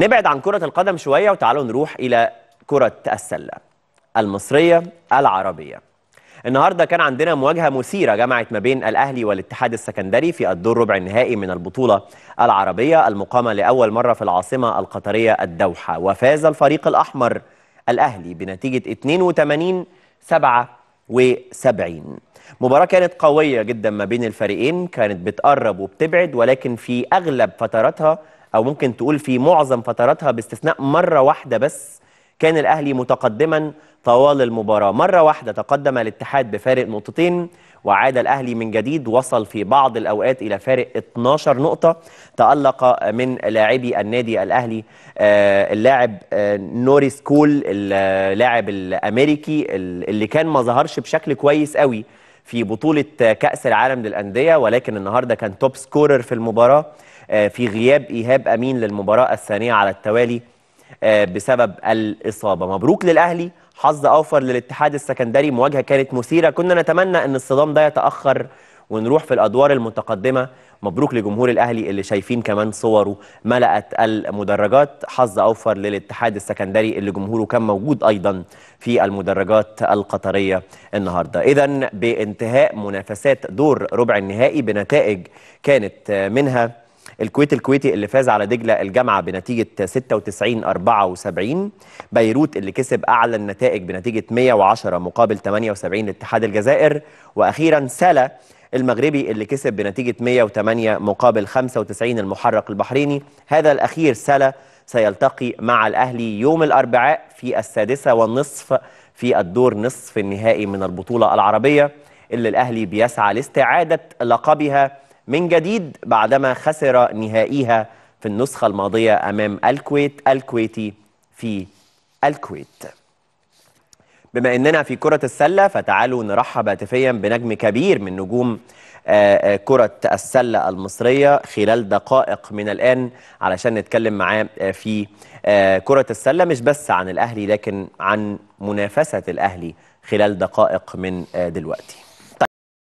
نبعد عن كرة القدم شوية وتعالوا نروح إلى كرة السلة المصرية العربية النهاردة كان عندنا مواجهة مثيرة جمعت ما بين الأهلي والاتحاد السكندري في الدور ربع النهائي من البطولة العربية المقامة لأول مرة في العاصمة القطرية الدوحة وفاز الفريق الأحمر الأهلي بنتيجة 82 7 وسبعين مباراة كانت قوية جدا ما بين الفريقين كانت بتقرب وبتبعد ولكن في أغلب فتراتها أو ممكن تقول في معظم فتراتها باستثناء مرة واحدة بس كان الأهلي متقدما طوال المباراة مرة واحدة تقدم الاتحاد بفارق نقطتين وعاد الأهلي من جديد وصل في بعض الأوقات إلى فارق 12 نقطة تألق من لاعبي النادي الأهلي آه، اللاعب آه، نوري سكول اللاعب الأمريكي اللي كان ما ظهرش بشكل كويس قوي في بطولة آه، كأس العالم للأندية ولكن النهاردة كان توب سكورر في المباراة في غياب إيهاب أمين للمباراة الثانية على التوالي آه، بسبب الاصابه مبروك للاهلي حظ اوفر للاتحاد السكندري مواجهه كانت مثيره كنا نتمنى ان الصدام ده يتاخر ونروح في الادوار المتقدمه مبروك لجمهور الاهلي اللي شايفين كمان صوره ملأت المدرجات حظ اوفر للاتحاد السكندري اللي جمهوره كان موجود ايضا في المدرجات القطريه النهارده اذا بانتهاء منافسات دور ربع النهائي بنتائج كانت منها الكويت الكويتي اللي فاز على دجلة الجامعة بنتيجة 96 74 بيروت اللي كسب أعلى النتائج بنتيجة 110 مقابل 78 لاتحاد الجزائر وأخيرا سلا المغربي اللي كسب بنتيجة 108 مقابل 95 المحرق البحريني هذا الأخير سلا سيلتقي مع الأهلي يوم الأربعاء في السادسة والنصف في الدور نصف النهائي من البطولة العربية اللي الأهلي بيسعى لاستعادة لقبها من جديد بعدما خسر نهائيها في النسخة الماضية أمام الكويت الكويتي في الكويت بما أننا في كرة السلة فتعالوا نرحب هاتفيا بنجم كبير من نجوم آه، آه، كرة السلة المصرية خلال دقائق من الآن علشان نتكلم معاه آه، في كرة السلة مش بس عن الأهلي لكن عن منافسة الأهلي خلال دقائق من دلوقتي